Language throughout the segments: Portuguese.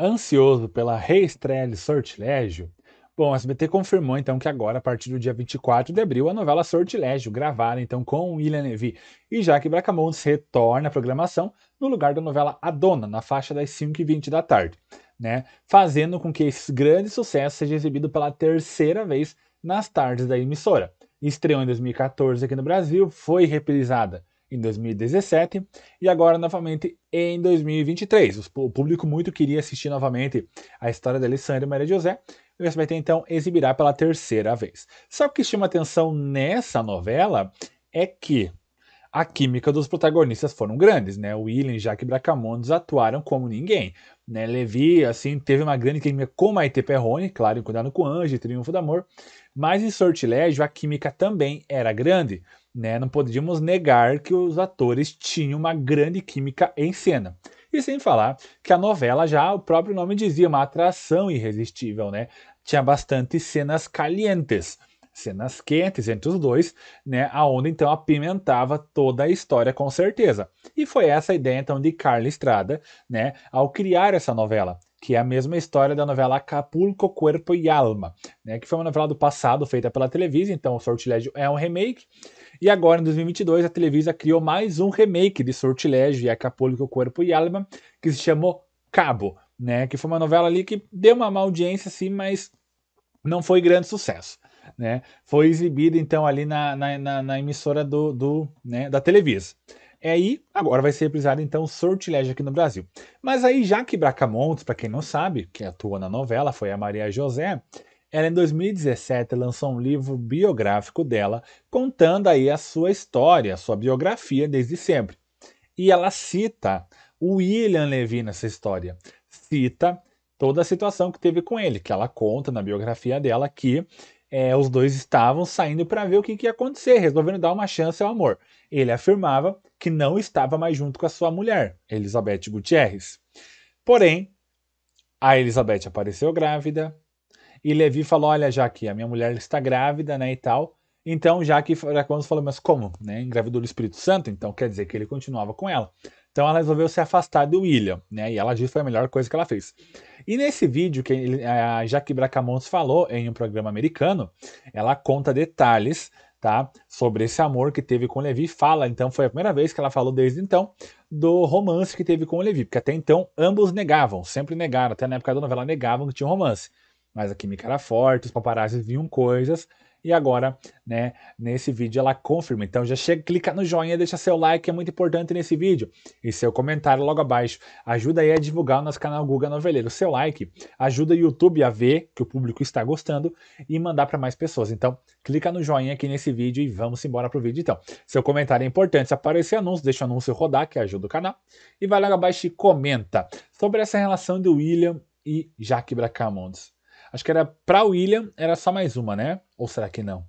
Ansioso pela reestreia de Sortilégio, bom, a SBT confirmou então que agora, a partir do dia 24 de abril, a novela Sortilégio, gravada então com William Levy e Jaque Bracamontes, retorna à programação no lugar da novela A Dona, na faixa das 5h20 da tarde, né? Fazendo com que esse grande sucesso seja exibido pela terceira vez nas tardes da emissora. Estreou em 2014 aqui no Brasil, foi reprisada em 2017 e agora novamente em 2023. O público muito queria assistir novamente a história de Alessandra e Maria José. E o SBT então exibirá pela terceira vez. Só o que chama atenção nessa novela é que a química dos protagonistas foram grandes, né? William e Jack Bracamontes atuaram como ninguém. Né, Levi, assim, teve uma grande química com Maite Perrone, claro, em Cuidado com o Anjo, Triunfo do Amor, mas em Sortilégio a química também era grande, né? Não podíamos negar que os atores tinham uma grande química em cena. E sem falar que a novela já, o próprio nome dizia, uma atração irresistível, né? Tinha bastante cenas calientes, cenas quentes entre os dois, né, aonde então apimentava toda a história com certeza. E foi essa a ideia então de Carla Estrada, né, ao criar essa novela que é a mesma história da novela Acapulco, Corpo e Alma, né, que foi uma novela do passado feita pela Televisa, então o Sortilégio é um remake. E agora, em 2022, a Televisa criou mais um remake de Sortilégio e Acapulco, Corpo e Alma, que se chamou Cabo, né, que foi uma novela ali que deu uma má audiência, assim, mas não foi grande sucesso né? Foi exibida então ali na, na, na, na emissora do, do né, da Televisa. É aí, agora vai ser reprisado então Sortilégio aqui no Brasil. Mas aí, já que Bracamontes, para quem não sabe, que atua na novela, foi a Maria José, ela em 2017 lançou um livro biográfico dela, contando aí a sua história, a sua biografia desde sempre. E ela cita o William Levy nessa história. Cita toda a situação que teve com ele, que ela conta na biografia dela que é, os dois estavam saindo para ver o que, que ia acontecer, resolvendo dar uma chance ao amor. Ele afirmava que não estava mais junto com a sua mulher, Elizabeth Gutierrez. Porém, a Elizabeth apareceu grávida e Levi falou: Olha, já que a minha mulher está grávida, né, e tal. Então, já que quando falou, mas como? Né? Engravidou do Espírito Santo, então quer dizer que ele continuava com ela. Então ela resolveu se afastar do William, né? E ela disse que foi a melhor coisa que ela fez. E nesse vídeo que a Jaque Bracamontes falou em um programa americano, ela conta detalhes, tá? Sobre esse amor que teve com o Levi. Fala, então, foi a primeira vez que ela falou desde então do romance que teve com o Levi, porque até então ambos negavam, sempre negaram, até na época da novela negavam que tinha um romance. Mas a química era forte, os paparazzi viam coisas e agora, né, nesse vídeo ela confirma. Então já chega, clica no joinha, deixa seu like, é muito importante nesse vídeo. E seu comentário logo abaixo. Ajuda aí a divulgar o nosso canal Guga Noveleiro. Seu like ajuda o YouTube a ver que o público está gostando e mandar para mais pessoas. Então, clica no joinha aqui nesse vídeo e vamos embora pro vídeo então. Seu comentário é importante. Se aparecer anúncio, deixa o anúncio rodar, que ajuda o canal. E vai logo abaixo e comenta sobre essa relação do William e Jaque Bracamontes. Acho que era para William, era só mais uma, né? Ou será que não?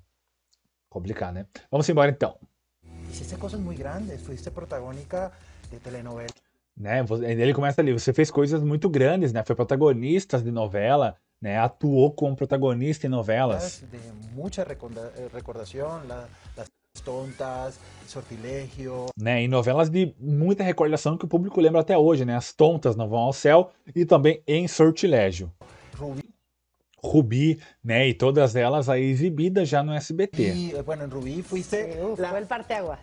Complicado, né? Vamos embora então. Fizeste coisas muito grandes, foste protagonista de telenovela. Né? Ele começa ali, você fez coisas muito grandes, né? Foi protagonista de novela, né? Atuou como protagonista em novelas. De muita eh, recordação, as tontas, sortilegio. Né? Em novelas de muita recordação que o público lembra até hoje, né? As tontas não vão ao céu e também em sortilégio. Rubi Rubi, né? E todas elas aí exibidas já no SBT. E, bueno, en Rubí fuiste... Eu, la... Foi o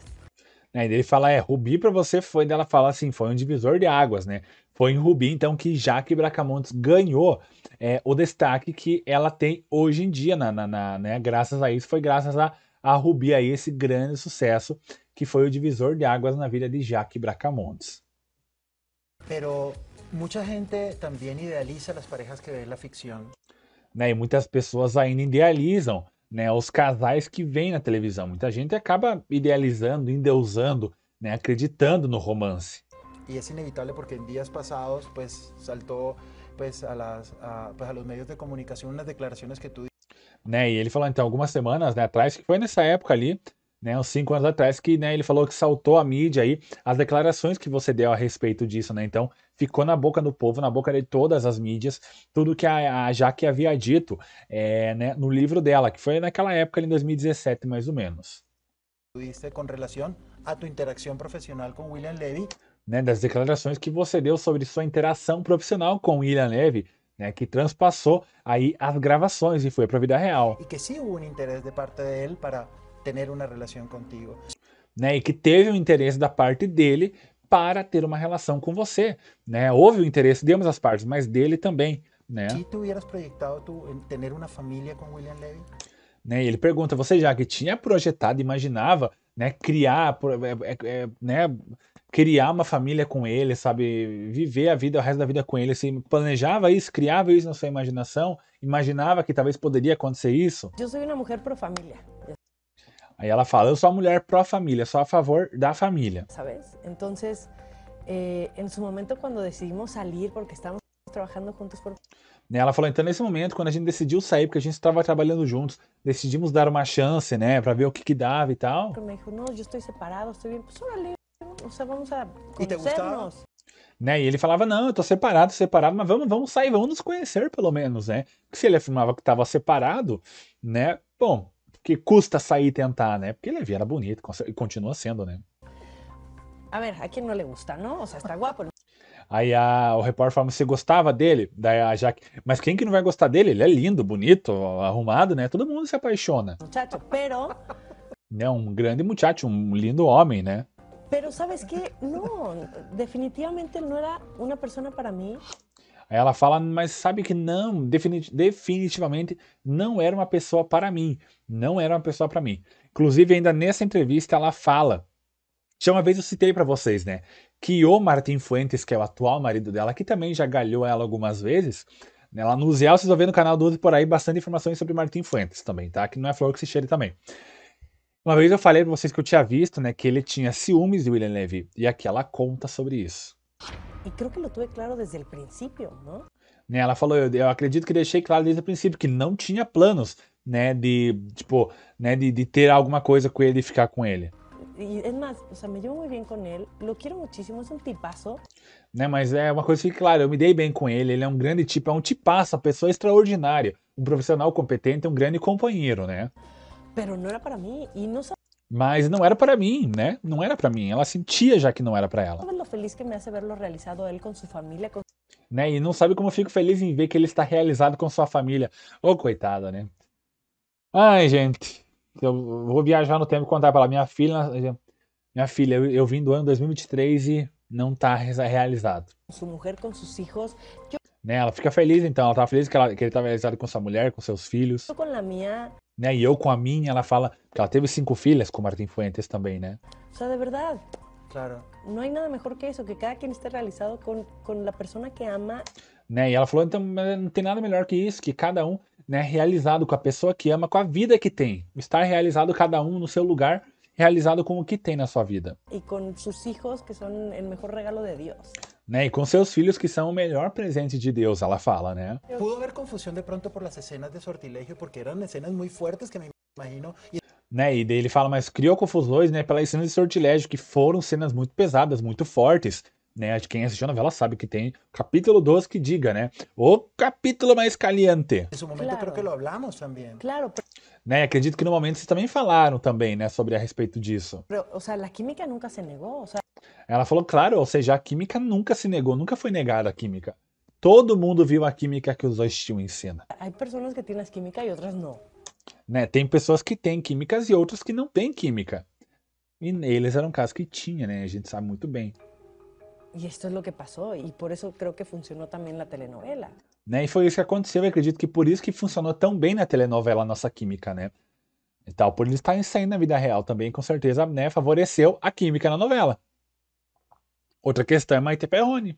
Né, ele fala, é, Rubi para você foi, dela fala assim, foi um divisor de águas, né? Foi em Rubi, então, que Jaque Bracamontes ganhou é, o destaque que ela tem hoje em dia, na, na, na, né? Graças a isso, foi graças a, a Rubi aí, esse grande sucesso, que foi o divisor de águas na vida de Jaque Bracamontes. Pero muita gente também idealiza as parejas que vê na ficção né? E muitas pessoas ainda idealizam, né? Os casais que vêm na televisão. Muita gente acaba idealizando, endeusando, né? Acreditando no romance. E é inevitável porque em dias passados, pues, saltou pues, a, las, a, pues, a los medios de comunicação unas declarações que tú. né? E ele falou, então, algumas semanas né, atrás, que foi nessa época ali, né, uns cinco anos atrás, que né, ele falou que saltou a mídia aí as declarações que você deu a respeito disso, né? Então, ficou na boca do povo, na boca de todas as mídias, tudo que a, a Jaque havia dito é, né, no livro dela, que foi naquela época, em 2017, mais ou menos. Com relação à tua interação profissional com William Levy. Né, das declarações que você deu sobre sua interação profissional com William Levy, né, que transpassou aí as gravações e foi para a vida real. E que sim houve um interesse de parte dele para ter uma relação contigo. Né, e que teve um interesse da parte dele para ter uma relação com você, né? Houve o interesse de ambas as partes, mas dele também, né? Se tu hubieras projetado tu, ter uma família com William Levy? Né, ele pergunta, você já que tinha projetado, imaginava, né, criar, é, é, é, né, criar uma família com ele, sabe, viver a vida, o resto da vida com ele, se planejava isso, criava isso na sua imaginação, imaginava que talvez poderia acontecer isso? Eu sou uma mulher pro família. Aí ela fala: Eu sou a mulher pró-família, sou a favor da família. Sabes? Então, eh, em seu momento, quando decidimos sair, porque estávamos trabalhando juntos por. Né, ela falou: Então, nesse momento, quando a gente decidiu sair, porque a gente estava trabalhando juntos, decidimos dar uma chance, né, para ver o que, que dava e tal. Me dijo: Não, eu estou separado, estou bem. só ali, o vamos a conocernos. Né? E ele falava, não, eu tô separado, separado, mas vamos, vamos sair, vamos nos conhecer pelo menos, né? Porque se ele afirmava que estava separado, né? Bom, que custa sair e tentar, né? Porque ele era bonito e continua sendo, né? A ver, a quem não lhe gusta, não? Ou seja, está guapo. Aí a, o repórter fala, você gostava dele? Daí a Jaque, mas quem que não vai gostar dele? Ele é lindo, bonito, arrumado, né? Todo mundo se apaixona. Muchacho, pero... Né, um grande muchacho, um lindo homem, né? Pero sabes que, não, definitivamente ele não era uma pessoa para mim. Aí ela fala, mas sabe que não, definitivamente não era uma pessoa para mim. Não era uma pessoa para mim. Inclusive, ainda nessa entrevista, ela fala. Já uma vez eu citei para vocês, né? Que o Martin Fuentes, que é o atual marido dela, que também já galhou ela algumas vezes, né? lá no Zéu, vocês vão ver no canal 12 por aí bastante informações sobre Martin Fuentes também, tá? Que não é flor que se cheire também. Uma vez eu falei para vocês que eu tinha visto, né, que ele tinha ciúmes de William Levy, e aqui ela conta sobre isso. E creio que eu tive claro desde o princípio, não? Né, ela falou, eu, eu acredito que deixei claro desde o princípio que não tinha planos, né, de, tipo, né, de, de ter alguma coisa com ele e ficar com ele. e é mais, o sea, me llevo muito bem com ele, lo quiero muchísimo, é um tipazo. Né, mas é uma coisa que claro, eu me dei bem com ele, ele é um grande tipo, é um tipaço, uma pessoa extraordinária, um profissional competente, um grande companheiro, né? Pero não era para mim e não mas não era para mim, né? Não era para mim. Ela sentia já que não era para ela. feliz que me hace verlo realizado él con su familia. Né? E não sabe como eu fico feliz em ver que ele está realizado com sua família. Ô, oh, coitada, né? Ai, gente. Eu vou viajar no tempo e contar para Minha filha, minha filha, eu, eu vim do ano 2023 e não está realizado. Sua mulher com seus filhos. Né? Ela fica feliz então, ela tá feliz que, ela, que ele tá realizado com sua mulher, com seus filhos. Eu com a minha né? E eu com a minha, ela fala que ela teve cinco filhas com Martim Fuentes também, né? O sea, de verdade. Claro. Não há nada melhor que isso, que cada quem esteja realizado com, com a pessoa que ama. Né? E ela falou, então, não tem nada melhor que isso, que cada um, né, realizado com a pessoa que ama, com a vida que tem. Estar realizado cada um no seu lugar, realizado com o que tem na sua vida. E com seus filhos, que são o melhor regalo de Deus. Né? E com seus filhos, que são o melhor presente de Deus, ela fala, né? Pudo haver confusão de pronto por as cenas de sortilegio, porque eram cenas muito fortes que me imagino. E... Né? E daí ele fala, mas criou confusões, né? Pelas cenas de sortilégio, que foram cenas muito pesadas, muito fortes. Né? Quem assistiu a novela sabe que tem capítulo 12 que diga, né? O capítulo mais caliente. Nesse momento, claro. creo que lo hablamos também. Claro, né? Acredito que no momento vocês também falaram também, né, sobre a respeito disso. Ou seja, a química nunca se negou? sea... Ela falou, claro, ou seja, a química nunca se negou, nunca foi negada a química. Todo mundo viu a química que os dois tinham em cena. Há pessoas que têm as química e outras não. Né? Tem pessoas que têm químicas e outras que não têm química. E eles eram casos que tinha, né? A gente sabe muito bem. E isso é o que passou, e por isso acho que funcionou também na telenovela. Né? E foi isso que aconteceu, eu acredito que por isso que funcionou tão bem na telenovela Nossa Química, né? E tal, por eles estarem saindo na vida real também, com certeza, né, favoreceu a química na novela. Outra questão é Maite Perrone.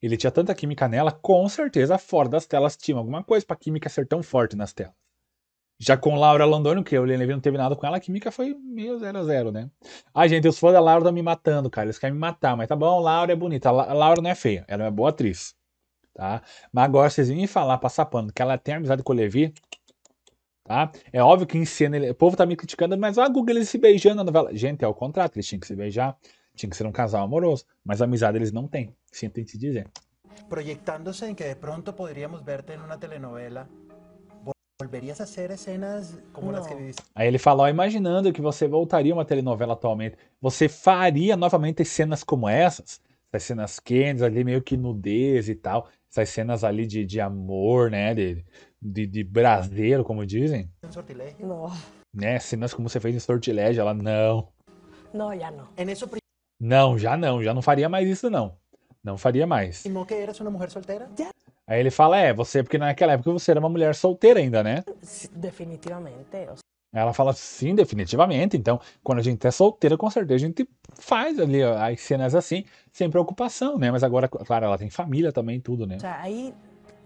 Ele tinha tanta química nela, com certeza fora das telas tinha alguma coisa pra química ser tão forte nas telas. Já com Laura o que eu levei, não teve nada com ela, a química foi meio 0 a 0 né? Ai, gente, os fãs da Laura estão me matando, cara. Eles querem me matar, mas tá bom, Laura é bonita. A Laura não é feia, ela é uma boa atriz tá? Mas agora vocês vêm falar, passar pano, que ela tem amizade com o Levi, tá? É óbvio que em cena ele, o povo tá me criticando, mas a Google eles se beijando na novela. Gente, é o contrato, eles tinham que se beijar, tinha que ser um casal amoroso, mas amizade eles não têm, sinto assim te dizer. Proyectándose em que de pronto poderíamos verte em uma telenovela. Volverias a ser cenas como não. as que viviste. Aí ele fala, imaginando que você voltaria a uma telenovela atualmente, você faria novamente cenas como essas? essas cenas quentes ali, meio que nudez e tal, essas cenas ali de, de amor, né, de, de, de braseiro, como dizem. Não. Né, cenas como você fez em Sortilégio, ela, não. Não, já não. Não, já não, já não faria mais isso não. Não faria mais. Aí ele fala, é, você, porque naquela época você era uma mulher solteira ainda, né? Definitivamente. Ela fala, sim, definitivamente. Então, quando a gente é solteira, com certeza a gente faz ali as cenas assim, sem preocupação, né? Mas agora, claro, ela tem família também, tudo, né? Aí,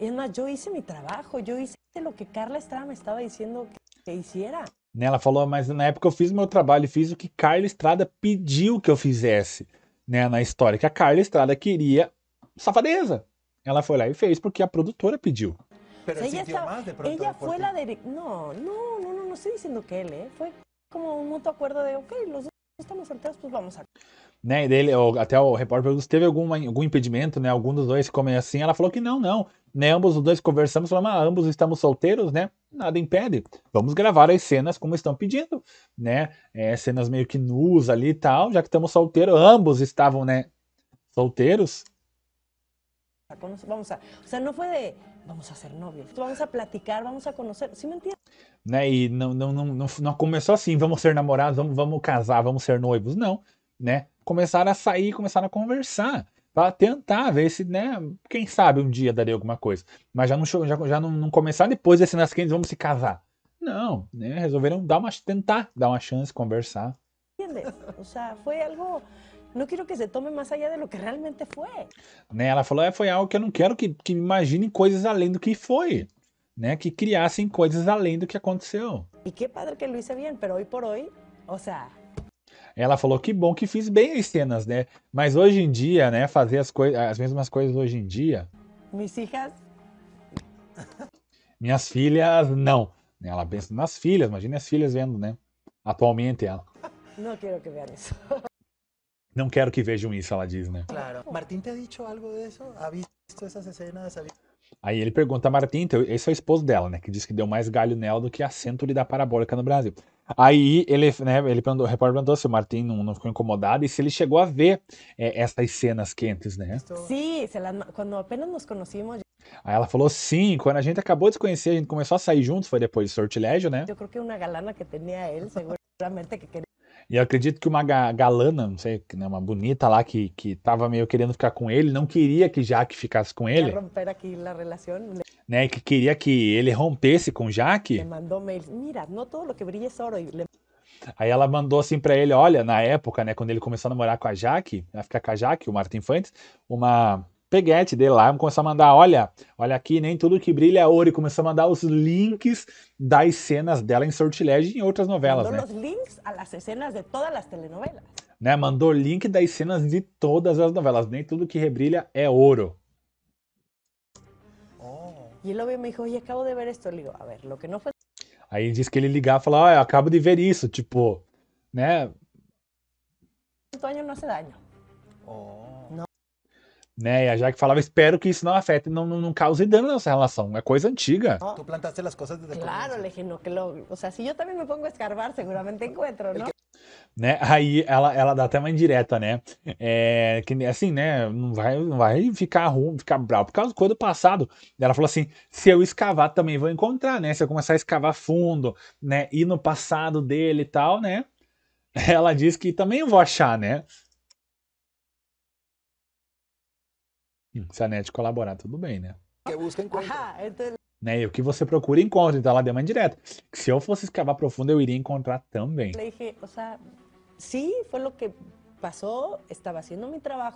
é mais, eu fiz meu trabalho, eu fiz o que Carla Estrada me estava dizendo que, que hiciera. Né, ela falou, mas na época eu fiz meu trabalho, fiz o que Carla Estrada pediu que eu fizesse, né? Na história, que a Carla Estrada queria safadeza. Ela foi lá e fez porque a produtora pediu. Ela foi estaba, ella não, não. de estoy diciendo que él, ¿eh? Fue como um mutuo acordo de, ok, los estamos solteiros, pues vamos a... Né, e dele, até o repórter perguntou se teve algum algum impedimento, né? Algum dos dois ficou assim. Ela falou que não, não. Né, ambos os dois conversamos, falamos, ah, ambos estamos solteiros, né? Nada impede. Vamos gravar as cenas como estão pedindo, né? É, cenas meio que nus ali e tal, já que estamos solteiros. Ambos estavam, né? Solteiros. Vamos a, o sea, não foi de, vamos a ser novios, vamos a platicar, vamos a conhecer ¿Sí me entiendes? Né? E não, não, não, não, começou assim, vamos ser namorados, vamos, vamos casar, vamos ser noivos. Não, né? Começaram a sair, começaram a conversar para tentar ver se, né, quem sabe um dia daria alguma coisa. Mas já não, já, já não, não começar depois desse nas quentes, vamos se casar. Não, né, resolveram dar uma, tentar dar uma chance, conversar. Entende? ou seja foi algo... Não quero que se tome mais allá de lo que realmente foi. Né, ela falou, é, foi algo que eu não quero que, que imaginem coisas além do que foi né? Que criassem coisas além do que aconteceu. E que padre que lo é bem, mas hoje por hoje, ou seja. Ela falou que bom que fiz bem as cenas, né? Mas hoje em dia, né? Fazer as, coisas, as mesmas coisas hoje em dia... Minhas filhas? Minhas filhas, não. Ela pensa nas filhas, imagina as filhas vendo, né? Atualmente ela. Não quero que vejam isso. Não quero que vejam isso, ela diz, né? Claro. Martin, te ha dicho algo de eso? Ha visto essas cenas? Ha visto... Aí ele pergunta a Martim, então, esse é o esposo dela, né? Que diz que deu mais galho nela do que acento lhe da parabólica no Brasil. Aí ele, né, ele perguntou, o repórter perguntou se o Martin não, não, ficou incomodado e se ele chegou a ver é, essas cenas quentes, né? Sim, quando apenas nos conhecemos. Aí ela falou sim, quando a gente acabou de se conhecer, a gente começou a sair juntos, foi depois do sortilégio, né? Eu acho que uma galana que tinha ele, seguramente que queria e eu acredito que uma galana, não sei, né, uma bonita lá que, que tava meio querendo ficar com ele, não queria que Jaque ficasse com ele. Né, que queria que ele rompesse com Jaque. Aí ela mandou assim para ele, olha, na época, né, quando ele começou a namorar com a Jaque, a ficar com a Jaque, o Martin Fuentes, uma peguete dele lá, começou a mandar, olha, olha aqui, nem tudo que brilha é ouro, e começou a mandar os links das cenas dela em Sortilégio e em outras novelas, Mandou né? os links às cenas de todas as telenovelas. Né, mandou link das cenas de todas as novelas, nem tudo que rebrilha é ouro. E oh. ele me dijo, acabo de ver esto. digo, a ver, lo que no fue... Aí diz que ele ligar e falar, ah, eu acabo de ver isso, tipo, né? Antônio não se daño. Oh. Não né? E a Jaque falava, espero que isso não afete, não, não, não cause dano nessa relação. É coisa antiga. Ah, tu plantaste as coisas desde Claro, le dije, no, que lo, o sea, se eu também me pongo a escarbar, seguramente encuentro, ¿no? Né? Aí ela, ela dá até uma indireta, né? É, que, assim, né? Não vai, não vai ficar ruim, ficar bravo por causa do do passado. Ela falou assim: se eu escavar também vou encontrar, né? Se eu começar a escavar fundo, né? Ir no passado dele e tal, né? Ela diz que também eu vou achar, né? Hum. Se a NET colaborar, tudo bem, né? Ah, então né? E o que você procura, encontra. Então ela deu uma indireta. Se eu fosse escavar profundo, eu iria encontrar também. Le dije, o que passou, estava fazendo meu trabalho.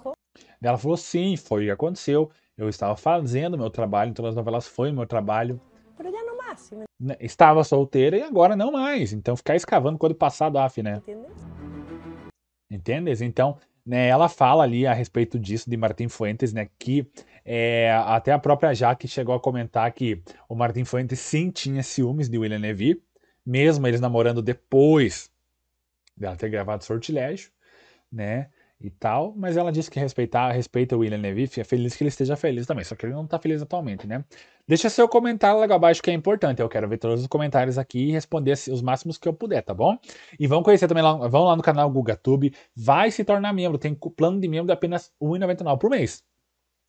Ela falou, sim, foi o que aconteceu. Eu estava fazendo meu trabalho, então as novelas foi meu trabalho. não mais. Né, estava solteira e agora não mais. Então ficar escavando quando passado af, né? Entendes? Entendes? Então, né, ela fala ali a respeito disso de Martin Fuentes, né, que é, até a própria Jaque chegou a comentar que o Martin Fuentes sim tinha ciúmes de William Levy, mesmo eles namorando depois dela ter gravado Sortilégio, né? e tal, mas ela disse que respeitar, respeita o William Levy, é feliz que ele esteja feliz também, só que ele não está feliz atualmente, né? Deixa seu comentário logo abaixo que é importante, eu quero ver todos os comentários aqui e responder os máximos que eu puder, tá bom? E vão conhecer também, lá, vão lá no canal GugaTube, vai se tornar membro, tem plano de membro de apenas R$ 1,99 por mês.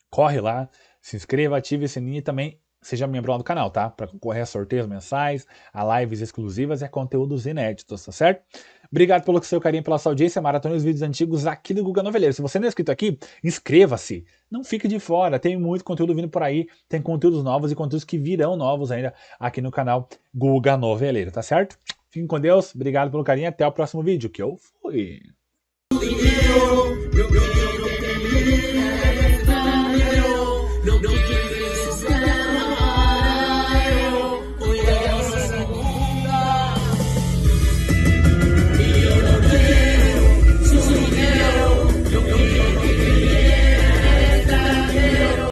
Corre lá, se inscreva, ative o sininho e também seja membro lá do canal, tá? Para concorrer a sorteios mensais, a lives exclusivas e a conteúdos inéditos, tá certo? Obrigado pelo seu carinho, pela sua audiência. Maratona os vídeos antigos aqui do Guga Novelheiro. Se você não é inscrito aqui, inscreva-se. Não fique de fora. Tem muito conteúdo vindo por aí. Tem conteúdos novos e conteúdos que virão novos ainda aqui no canal Guga Novelheiro, tá certo? Fiquem com Deus. Obrigado pelo carinho. Até o próximo vídeo. Que eu fui.